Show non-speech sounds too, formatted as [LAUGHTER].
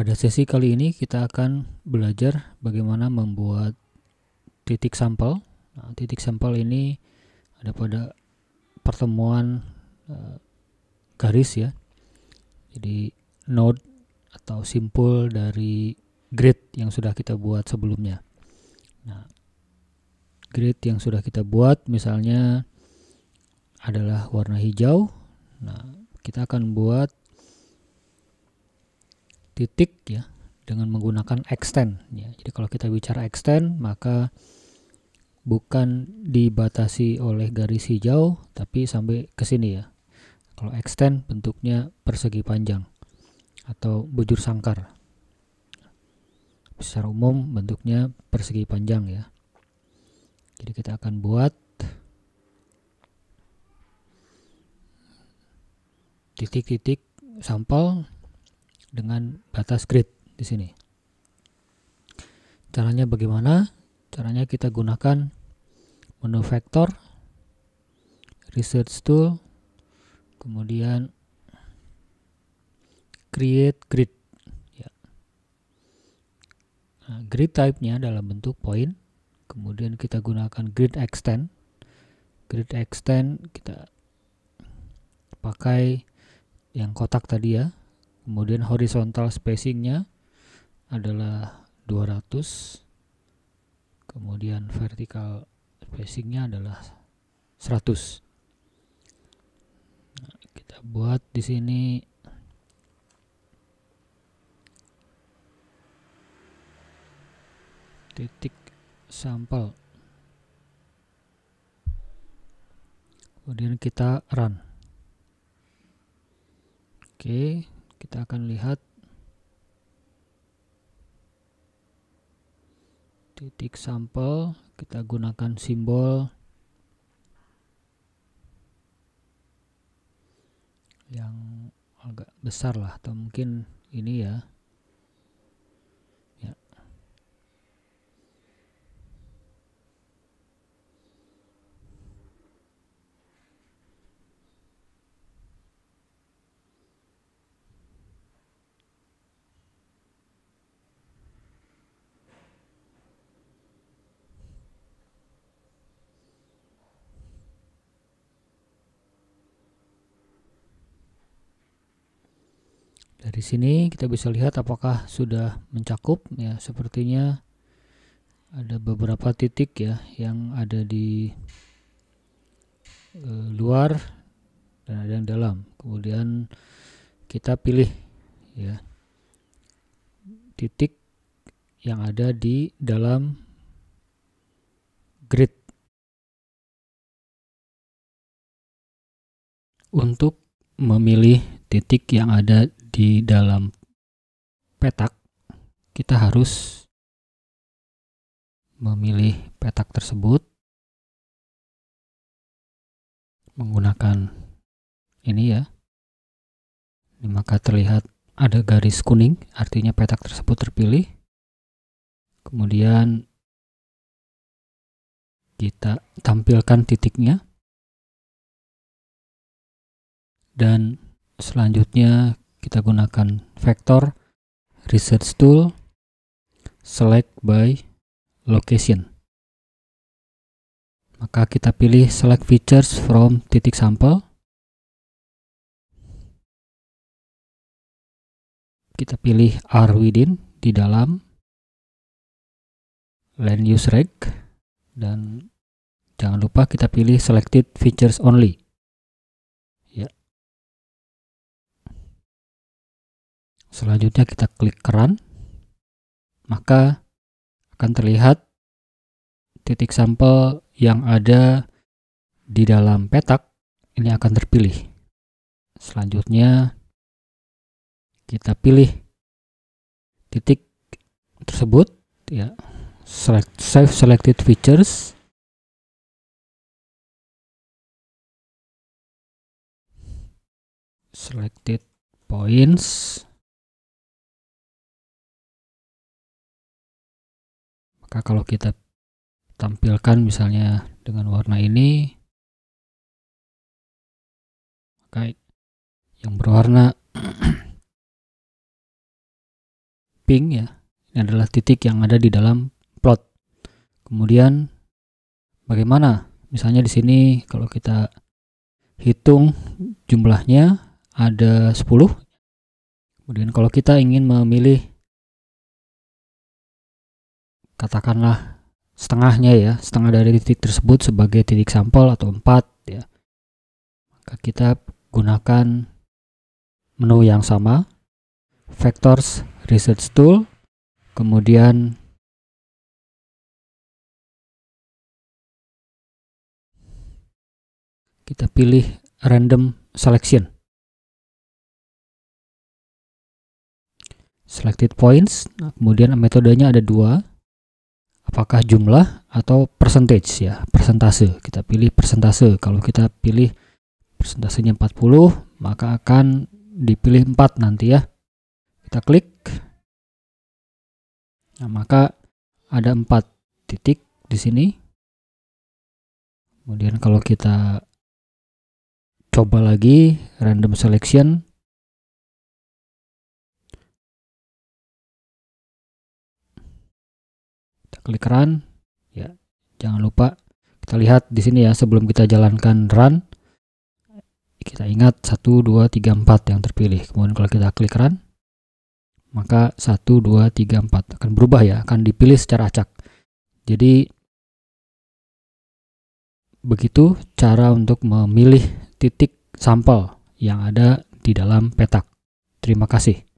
Pada sesi kali ini kita akan belajar bagaimana membuat titik sampel. Nah, titik sampel ini ada pada pertemuan uh, garis ya. Jadi node atau simpul dari grid yang sudah kita buat sebelumnya. Nah, grid yang sudah kita buat misalnya adalah warna hijau. Nah, kita akan buat titik ya dengan menggunakan extend ya. Jadi kalau kita bicara extend maka bukan dibatasi oleh garis hijau tapi sampai ke sini ya. Kalau extend bentuknya persegi panjang atau bujur sangkar. besar umum bentuknya persegi panjang ya. Jadi kita akan buat titik-titik sampel dengan batas grid di sini. Caranya bagaimana? Caranya kita gunakan menu vektor, research tool, kemudian create grid. Ya. Nah, grid type-nya dalam bentuk point. Kemudian kita gunakan grid extend. Grid extend kita pakai yang kotak tadi ya kemudian horizontal spacingnya adalah 200 kemudian vertical spacingnya adalah 100 nah, kita buat di sini titik sampel kemudian kita run oke okay kita akan lihat titik sampel kita gunakan simbol yang agak besar lah atau mungkin ini ya di sini kita bisa lihat apakah sudah mencakup ya sepertinya ada beberapa titik ya yang ada di e, luar dan ada yang dalam. Kemudian kita pilih ya titik yang ada di dalam grid. Untuk memilih titik yang ada di dalam petak kita harus memilih petak tersebut menggunakan ini ya ini maka terlihat ada garis kuning artinya petak tersebut terpilih kemudian kita tampilkan titiknya dan selanjutnya kita gunakan vector research tool select by location maka kita pilih select features from titik sampel kita pilih R within di dalam land use reg dan jangan lupa kita pilih selected features only Selanjutnya kita klik keran, maka akan terlihat titik sampel yang ada di dalam petak ini akan terpilih. Selanjutnya kita pilih titik tersebut ya select save selected features selected points maka kalau kita tampilkan misalnya dengan warna ini maka yang berwarna [CLEARS THROAT] pink ya ini adalah titik yang ada di dalam plot kemudian bagaimana misalnya di sini kalau kita hitung jumlahnya ada 10 kemudian kalau kita ingin memilih katakanlah setengahnya ya, setengah dari titik tersebut sebagai titik sampel atau empat ya. Maka kita gunakan menu yang sama, Vectors Research Tool, kemudian kita pilih Random Selection. Selected Points, nah, kemudian metodenya ada dua, apakah jumlah atau percentage ya persentase kita pilih persentase kalau kita pilih persentasenya 40 maka akan dipilih 4 nanti ya kita klik nah maka ada 4 titik di sini kemudian kalau kita coba lagi random selection klik run ya jangan lupa kita lihat di sini ya sebelum kita jalankan run kita ingat 1 2 3 4 yang terpilih kemudian kalau kita klik run maka 1 2 3 4 akan berubah ya akan dipilih secara acak jadi begitu cara untuk memilih titik sampel yang ada di dalam petak terima kasih